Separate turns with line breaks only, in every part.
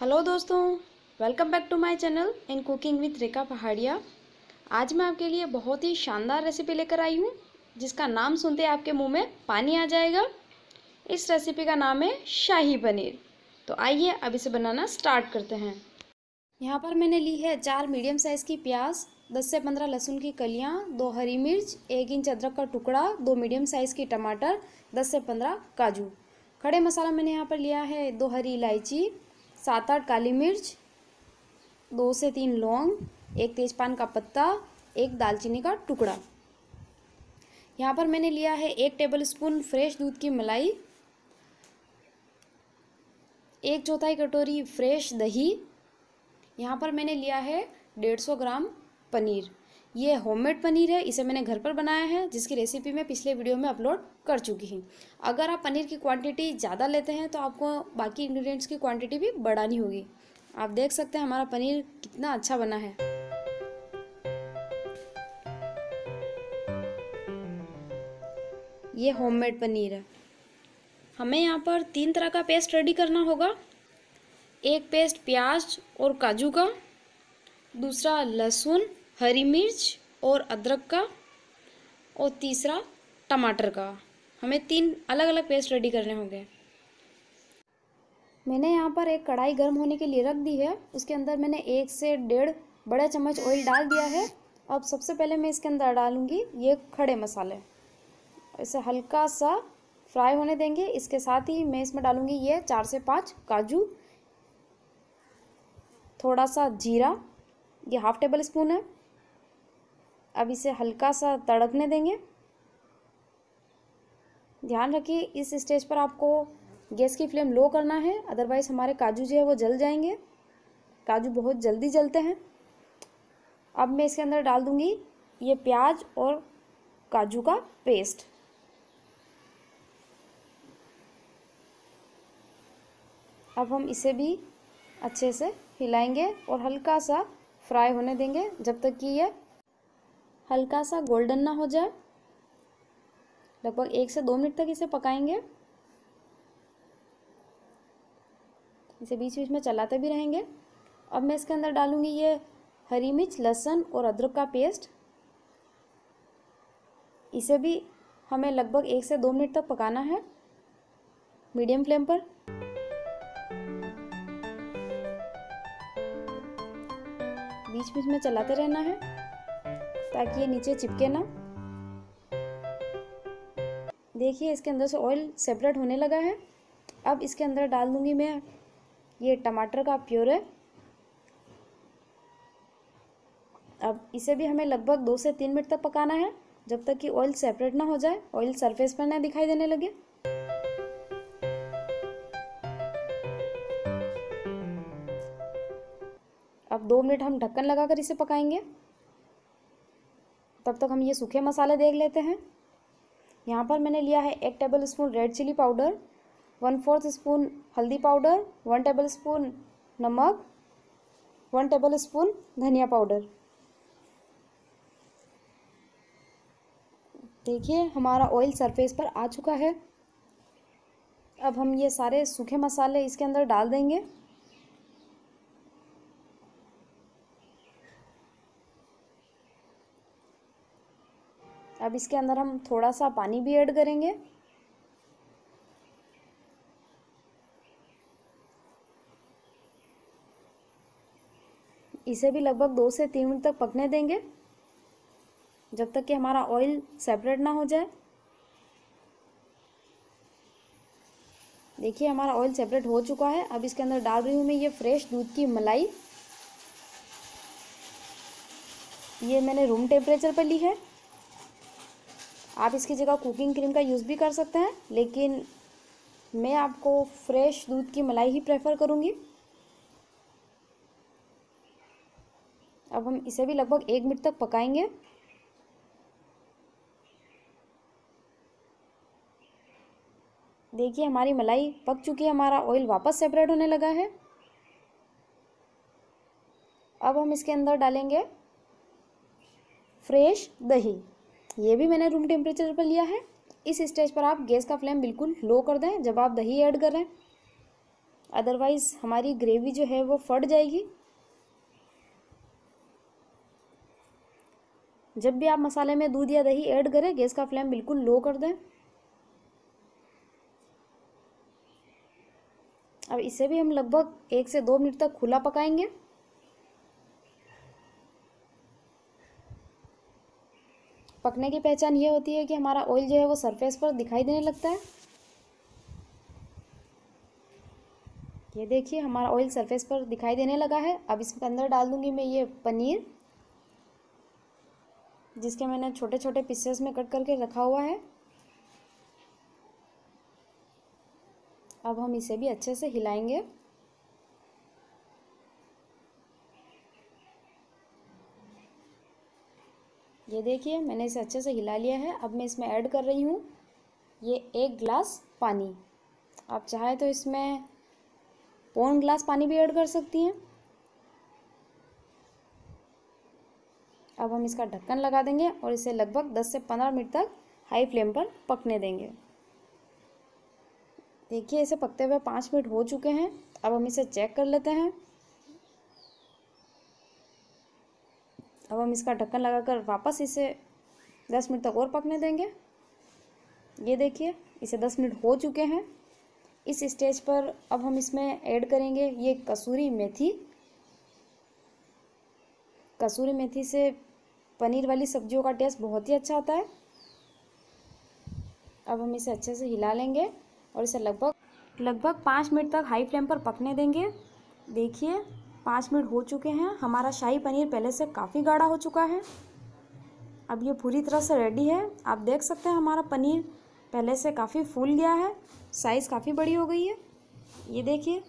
hello दोस्तों welcome back to my channel in cooking with Rekha Pahadia आज मैं आपके लिए बहुत ही शानदार रेसिपी लेकर आई हूँ जिसका नाम सुनते आपके मुंह में पानी आ जाएगा इस रेसिपी का नाम है शाही पनीर तो आइए अब इसे बनाना स्टार्ट करते हैं यहाँ पर मैंने ली है चार मीडियम साइज़ की प्याज दस से पंद्रह लहसुन की कलियाँ दो हरी मिर्च एक इंच अदरक का टुकड़ा दो मीडियम साइज़ की टमाटर दस से पंद्रह काजू खड़े मसाला मैंने यहाँ पर लिया है दो हरी इलायची सात आठ काली मिर्च दो से तीन लौंग एक तेज़पान का पत्ता एक दालचीनी का टुकड़ा यहाँ पर मैंने लिया है एक टेबल स्पून फ्रेश दूध की मलाई एक चौथाई कटोरी फ्रेश दही यहाँ पर मैंने लिया है डेढ़ सौ ग्राम पनीर ये होममेड पनीर है इसे मैंने घर पर बनाया है जिसकी रेसिपी मैं पिछले वीडियो में अपलोड कर चुकी हूँ अगर आप पनीर की क्वांटिटी ज़्यादा लेते हैं तो आपको बाकी इंग्रेडिएंट्स की क्वांटिटी भी बढ़ानी होगी आप देख सकते हैं हमारा पनीर कितना अच्छा बना है ये होममेड पनीर है हमें यहाँ पर तीन तरह का पेस्ट रेडी करना होगा एक पेस्ट प्याज और काजू का दूसरा लहसुन हरी मिर्च और अदरक का और तीसरा टमाटर का हमें तीन अलग अलग पेस्ट रेडी करने होंगे मैंने यहाँ पर एक कढ़ाई गर्म होने के लिए रख दी है उसके अंदर मैंने एक से डेढ़ बड़ा चम्मच ऑयल डाल दिया है अब सबसे पहले मैं इसके अंदर डालूँगी ये खड़े मसाले इसे हल्का सा फ्राई होने देंगे इसके साथ ही मैं इसमें डालूँगी ये चार से पाँच काजू थोड़ा सा जीरा ये हाफ टेबल स्पून है अब इसे हल्का सा तड़कने देंगे ध्यान रखिए इस स्टेज पर आपको गैस की फ्लेम लो करना है अदरवाइज़ हमारे काजू जो है वो जल जाएंगे काजू बहुत जल्दी जलते हैं अब मैं इसके अंदर डाल दूँगी ये प्याज और काजू का पेस्ट अब हम इसे भी अच्छे से हिलाएंगे और हल्का सा फ्राई होने देंगे जब तक कि यह हल्का सा गोल्डन ना हो जाए लगभग एक से दो मिनट तक इसे पकाएंगे इसे बीच बीच में चलाते भी रहेंगे अब मैं इसके अंदर डालूंगी ये हरी मिर्च लहसुन और अदरक का पेस्ट इसे भी हमें लगभग एक से दो मिनट तक पकाना है मीडियम फ्लेम पर बीच बीच में चलाते रहना है ताकि ये नीचे चिपके ना देखिए इसके अंदर से ऑयल सेपरेट होने लगा है अब इसके अंदर डाल दूंगी मैं ये टमाटर का प्योर है अब इसे भी हमें लगभग दो से तीन मिनट तक पकाना है जब तक कि ऑयल सेपरेट ना हो जाए ऑयल सरफेस पर ना दिखाई देने लगे अब दो मिनट हम ढक्कन लगाकर इसे पकाएंगे तब तक हम ये सूखे मसाले देख लेते हैं यहाँ पर मैंने लिया है एक tablespoon red chilli powder one fourth spoon हल्दी पाउडर वन टेबल स्पून नमक वन टेबल स्पून धनिया पाउडर देखिए हमारा ऑयल सरफेस पर आ चुका है अब हम ये सारे सूखे मसाले इसके अंदर डाल देंगे अब इसके अंदर हम थोड़ा सा पानी भी ऐड करेंगे इसे भी लगभग दो से तीन मिनट तक पकने देंगे जब तक कि हमारा ऑयल सेपरेट ना हो जाए देखिए हमारा ऑयल सेपरेट हो चुका है अब इसके अंदर डाल रही हूँ मैं ये फ्रेश दूध की मलाई ये मैंने रूम टेम्परेचर पर ली है आप इसकी जगह कुकिंग क्रीम का यूज़ भी कर सकते हैं लेकिन मैं आपको फ्रेश दूध की मलाई ही प्रेफर करूँगी अब हम इसे भी लगभग एक मिनट तक पकाएंगे देखिए हमारी मलाई पक चुकी है हमारा ऑयल वापस सेपरेट होने लगा है अब हम इसके अंदर डालेंगे फ्रेश दही ये भी मैंने रूम टेम्परेचर पर लिया है इस स्टेज पर आप गैस का फ्लेम बिल्कुल लो कर दें जब आप दही ऐड कर रहे हैं अदरवाइज़ हमारी ग्रेवी जो है वो फट जाएगी जब भी आप मसाले में दूध या दही ऐड करें गैस का फ्लेम बिल्कुल लो कर दें अब इसे भी हम लगभग एक से दो मिनट तक खुला पकाएंगे पकने की पहचान ये होती है कि हमारा ऑयल जो है वो सरफेस पर दिखाई देने लगता है ये देखिए हमारा ऑयल सरफेस पर दिखाई देने लगा है अब इसके अंदर डाल दूंगी मैं ये पनीर जिसके मैंने छोटे छोटे पीसेस में कट करके रखा हुआ है अब हम इसे भी अच्छे से हिलाएंगे ये देखिए मैंने इसे अच्छे से हिला लिया है अब मैं इसमें ऐड कर रही हूँ ये एक ग्लास पानी आप चाहें तो इसमें पौन ग्लास पानी भी ऐड कर सकती हैं अब हम इसका ढक्कन लगा देंगे और इसे लगभग 10 से 15 मिनट तक हाई फ्लेम पर पकने देंगे देखिए इसे पकते हुए पाँच मिनट हो चुके हैं अब हम इसे चेक कर लेते हैं अब हम इसका ढक्कन लगाकर वापस इसे दस मिनट तक और पकने देंगे ये देखिए इसे दस मिनट हो चुके हैं इस स्टेज पर अब हम इसमें ऐड करेंगे ये कसूरी मेथी कसूरी मेथी से पनीर वाली सब्जियों का टेस्ट बहुत ही अच्छा आता है अब हम इसे अच्छे से हिला लेंगे और इसे लगभग लगभग पाँच मिनट तक हाई फ्लेम पर पकने देंगे देखिए पाँच मिनट हो चुके हैं हमारा शाही पनीर पहले से काफ़ी गाढ़ा हो चुका है अब ये पूरी तरह से रेडी है आप देख सकते हैं हमारा पनीर पहले से काफ़ी फूल गया है साइज़ काफ़ी बड़ी हो गई है ये देखिए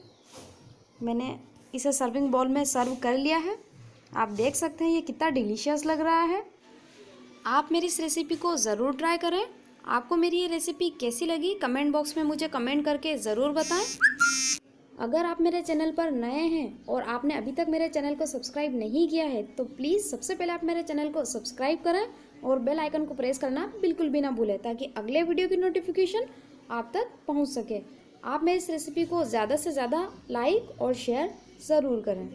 मैंने इसे सर्विंग बॉल में सर्व कर लिया है आप देख सकते हैं ये कितना डिलीशियस लग रहा है आप मेरी इस रेसिपी को ज़रूर ट्राई करें आपको मेरी ये रेसिपी कैसी लगी कमेंट बॉक्स में मुझे कमेंट करके ज़रूर बताएं अगर आप मेरे चैनल पर नए हैं और आपने अभी तक मेरे चैनल को सब्सक्राइब नहीं किया है तो प्लीज़ सबसे पहले आप मेरे चैनल को सब्सक्राइब करें और बेल आइकन को प्रेस करना बिल्कुल भी ना भूलें ताकि अगले वीडियो की नोटिफिकेशन आप तक पहुंच सके आप मेरी इस रेसिपी को ज़्यादा से ज़्यादा लाइक और शेयर ज़रूर करें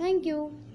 थैंक यू